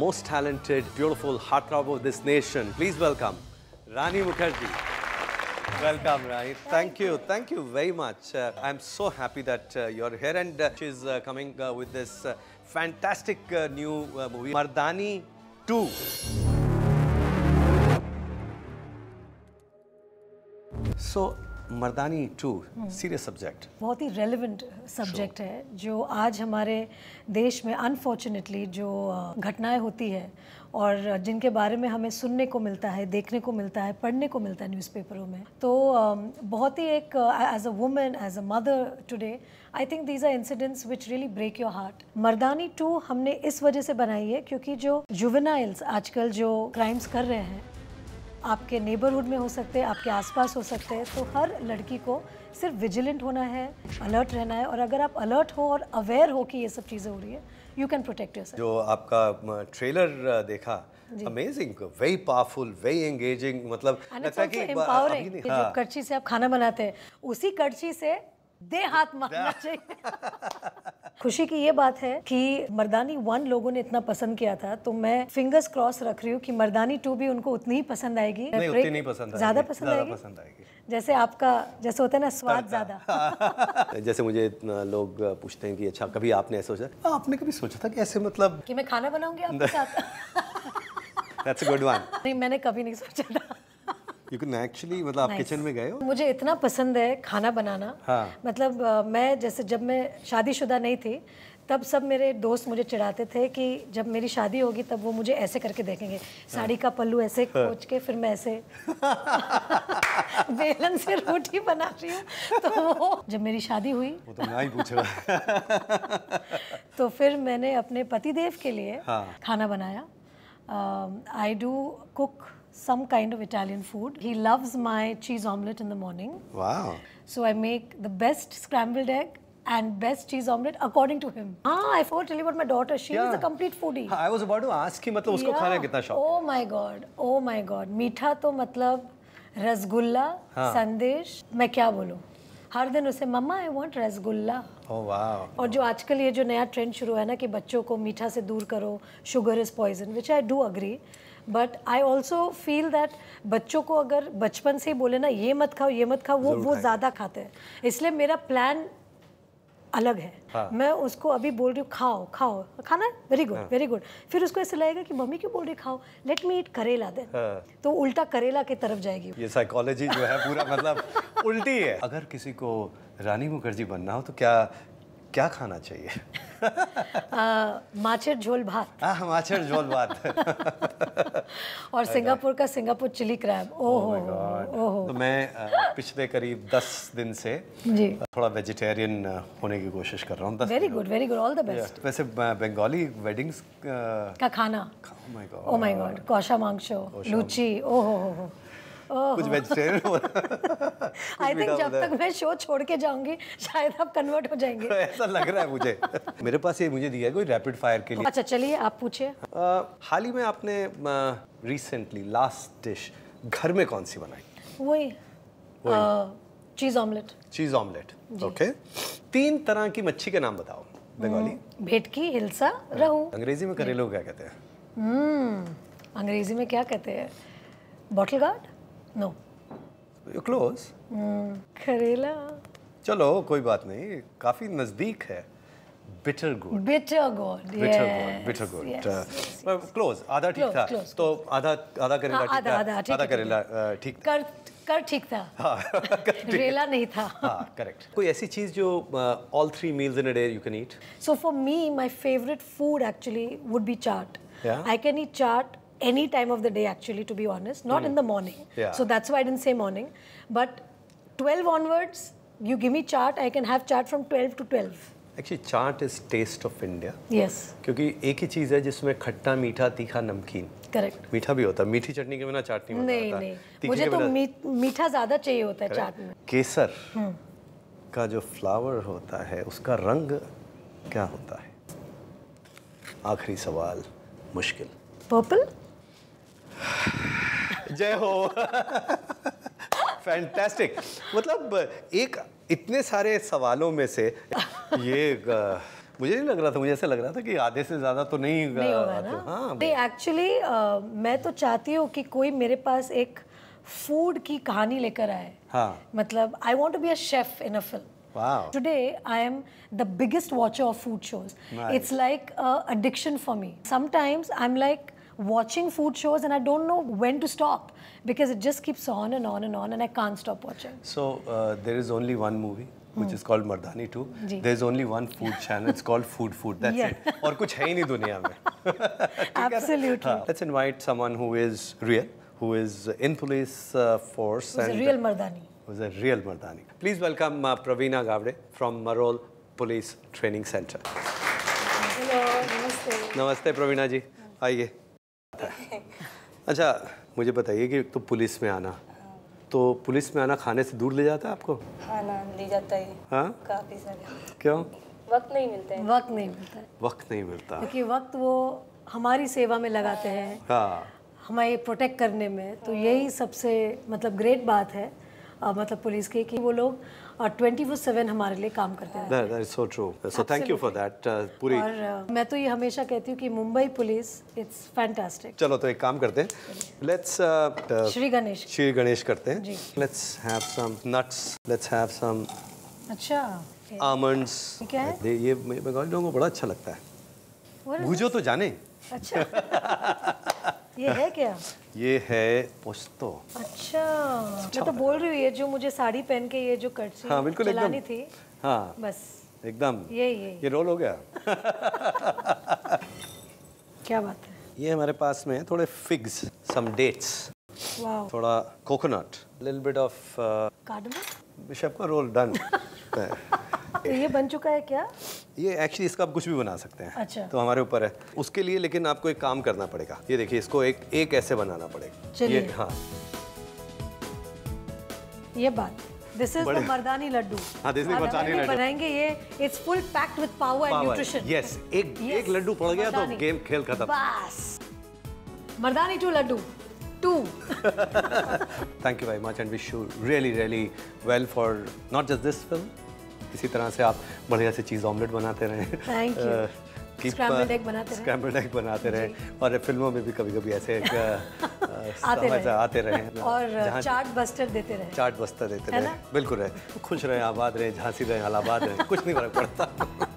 most talented, beautiful heartthrob of this nation. Please welcome Rani Mukherjee. Welcome, Rani. Thank, Thank you. you. Thank you very much. Uh, I'm so happy that uh, you're here and uh, she's uh, coming uh, with this uh, fantastic new movie, Mardani 2. So, Mardani two hmm. Serious subject बहुत ही relevant subject sure. है जो आज हमारे देश में unfortunately जो घटनाएं होती है और जिनके बारे में हमें सुनने को मिलता है देखने को मिलता है पढ़ने को मिलता है न्यूज़पेपरों में तो बहुत ही एक as a women as a mother today I think these are incidents which really break your heart Mardani two हमने इस वजह से बनाई है क्योंकि जो जुवेनाइल्स आजकल जो क्राइम्स कर रहे हैं आपके नेबरहुड में हो सकते हैं आपके आसपास हो सकते हैं तो हर लड़की को सिर्फ विजिलेंट होना है अलर्ट रहना है और अगर आप अलर्ट हो और अवेयर हो कि ये सब चीज़ें हो रही है यू कैन प्रोटेक्ट योर जो आपका ट्रेलर देखा amazing very powerful very engaging मतलब लगता है कि एम्पावरिंग कर्ची हाँ। से आप खाना बनाते हैं उसी कर्ची से दे हाथ मारना चाहिए खुशी की ये बात है कि मर्दानी वन लोगों ने इतना पसंद किया था तो मैं फिंगर्स क्रॉस रख रही हूँ कि मर्दानी टू भी उनको उतनी ही पसंद आएगी नहीं, उतनी नहीं पसंद ज्यादा पसंद आएगी पसंद आएगी जैसे आपका जैसे होता है ना स्वाद अच्छा। ज्यादा जैसे मुझे लोग पूछते हैं कि अच्छा कभी आपने ऐसा सोचा हाँ, आपने कभी सोचा था कि ऐसे मतलब कि मैं खाना बनाऊंगी आपके साथ That's a good one. नहीं मैंने कभी नहीं सोचा था यू कैन एक्चुअली मतलब आप nice. में गए हो मुझे इतना पसंद है खाना बनाना हाँ. मतलब uh, मैं जैसे जब मैं शादीशुदा नहीं थी तब सब मेरे दोस्त मुझे चिढ़ाते थे कि जब मेरी शादी होगी तब वो मुझे ऐसे करके देखेंगे हाँ। साड़ी का पल्लू ऐसे हाँ। खोज के फिर मैं ऐसे बेलन से रोटी बना रही हूँ तो वो जब मेरी शादी हुई वो तो मैं ही पूछ रहा तो फिर मैंने अपने पति देव के लिए हाँ. खाना बनाया I do cook some kind of Italian food. He loves my cheese omelette in the morning. Wow. So I make the best scrambled egg and best cheese omelette according to him. Ah, I forgot to tell you about my daughter. She yeah. is a complete foodie. I was about to ask him, मतलब उसको khana kitna शौक Oh my god, oh my god. Meetha to matlab rasgulla, हाँ. संदेश, मैं क्या बोलूँ हर दिन उसे mamma I want rasgulla oh, wow. और जो आजकल ये जो नया ट्रेंड शुरू है ना कि बच्चों को मीठा से दूर करो sugar is poison which I do agree but I also feel that बच्चों को अगर बचपन से ही बोले ना ये मत खाओ ये मत खाओ वो वो ज़्यादा खाते हैं इसलिए मेरा प्लान अलग है हाँ. मैं उसको अभी बोल रही हूँ खाओ खाओ खाना है वेरी गुड वेरी गुड फिर उसको ऐसा लगेगा कि मम्मी क्यों बोल रही खाओ लेट मी इट करेला दे हाँ. तो उल्टा करेला की तरफ जाएगी ये साइकोलॉजी जो है पूरा मतलब उल्टी है अगर किसी को रानी मुखर्जी बनना हो तो क्या क्या खाना चाहिए माचर झोल भात हाँ, हाँ, माचर झोल भात और सिंगापुर का Singapore chili crab oh oh oh तो मैं पिछले करीब दस दिन से जी थोड़ा वेजिटेरियन होने की कोशिश कर रहा हूँ very good very good all the best वैसे बंगाली वेडिंग्स का खाना my god oh my god kosha mangsho luchi oh ओहो हो कुछ वेजिटेरियन आई थिंक जब तक मैं शो छोड़ के जाऊंगी शायद आप कन्वर्ट हो जाएंगे ऐसा लग रहा है मुझे मेरे पास ये मुझे दिया है कोई रैपिड फायर के लिए अच्छा चलिए आप पूछिए हाल ही में आपने रिसेंटली लास्ट डिश घर में कौन सी बनाई वही चीज ऑमलेट चीज ऑमलेट ओके तीन तरह की मच्छी के नाम बताओ बंगाली हम्म, भेटकी हिलसा हाँ। रहू अंग्रेजी में करेलो क्या कहते हैं हम्म, अंग्रेजी में क्या कहते हैं bottle gourd No. You're close. Close hmm, Karela. चलो कोई बात नहीं काफी नजदीक है bitter gourd bitter gourd bitter gourd bitter gourd close आधा ठीक था close, तो आधा आधा करेला ठीक था आधा करेला ठीक uh, कर कर ठीक था हाँ, करेला नहीं था हाँ करेक्ट कोई ऐसी चीज जो all three meals in a day you can eat so for me my favourite food actually would be chaat I can eat chaat any time of the day actually to be honest not mm. in the mm. morning yeah. so that's why i didn't say morning but 12 onwards you give me chart i can have chart from 12 to 12 actually chaat is taste of India yes क्योंकि एक ही चीज़ है जिसमें खट्टा मीठा तीखा नमकीन correct मीठा भी होता है मीठी चटनी के बिना चाट नहीं होता नहीं, नहीं। मुझे तो मीठा ज़्यादा चाहिए होता है चाट में केसर का जो फ्लावर होता है उसका रंग क्या होता है आखिरी सवाल मुश्किल पर्पल जय हो फैंटेस्टिक मतलब एक इतने सारे सवालों में से ये मुझे नहीं लग रहा था मुझे ऐसा लग रहा था कि आधे से ज़्यादा तो नहीं, नहीं होगा हाँ uh, मैं तो चाहती हूँ कि कोई मेरे पास एक फूड की कहानी लेकर आए हाँ. मतलब I want to be a chef in a film today I am the biggest watcher of food shows it's like addiction for me sometimes I am like watching food shows and I don't know when to stop because it just keeps on and on and on and I can't stop watching. So uh, there is only one movie which hmm. is called Mardani 2. Ji. There's only one food channel. It's called Food Food. That's yeah. it. Or *Kuch है ही नहीं Absolutely. Uh, let's invite someone who is real, who is in police uh, force. Who's and, a real Mardani. Who's a real Mardani. Please welcome uh, Pravina Gavde from Marol Police Training Center. Hello. Namaste. Namaste, Praveena ji. आइए अच्छा मुझे बताइए कि तो police में आना तो police में आना खाने से दूर ले जाता है आपको ले जाता है हाँ काफ़ी सारे क्यों वक्त नहीं मिलता है वक्त नहीं मिलता है वक्त नहीं मिलता क्योंकि वक्त वो हमारी सेवा में लगाते हैं हाँ हमारे प्रोटेक्ट करने में तो यही सबसे मतलब ग्रेट बात है मतलब पुलिस के कि वो लोग ट्वेंटी फोर सेवन हमारे लिए काम करते हैं so true so thank you for that पूरी और uh, मैं तो ये हमेशा कहती हूँ कि मुंबई पुलिस इट्स फैंटास्टिक चलो तो एक काम करते हैं let's uh, uh, Shri Ganesh Shri Ganesh करते हैं let's have some nuts let's have some अच्छा आमंड्स ये बंगाली लोगों को बड़ा अच्छा लगता है भूजो तो जाने अच्छा ये है क्या ये है पोस्तो अच्छा अच्छा मैं तो बोल रही हूँ ये जो मुझे साड़ी पहन के ये जो कर्ची हाँ, बिल्कुल चलानी थी हाँ बस एकदम ये ये ये रोल हो गया क्या बात है ये हमारे पास में थोड़े फिग्स सम डेट्स थोड़ा कोकोनट लिल बिट ऑफ कार्डमम बिशप का रोल डन तो ये बन चुका है क्या ये एक्चुअली इसका आप कुछ भी बना सकते हैं अच्छा तो हमारे ऊपर है उसके लिए लेकिन आपको एक काम करना पड़ेगा ये देखिए इसको एक एक ऐसे बनाना पड़ेगा ये हाँ ये बात दिस इज मर्दानी हाँ, लड्डू बनाएंगे ये it's full packed with power and nutrition yes एक एक लड्डू पड़ गया तो गेम खेल खत्म बस मर्दानी टू लड्डू two thank you very much and wish you really really well for not just this film इसी तरह से आप बढ़िया से चीज़ ऑमलेट बनाते रहे थैंक यू स्क्रैम्बल्ड एग बनाते रहे स्क्रैम्बल्ड एग बनाते रहे और फिल्मों में भी कभी कभी ऐसे uh, आते रहे आते रहे और चार्ट बस्टर देते रहे चार्ट बस्तर देते रहे बिल्कुल रहे खुश रहे आबाद रहे झांसी रहे अलाहाबाद रहे कुछ नहीं फर्क पड़ता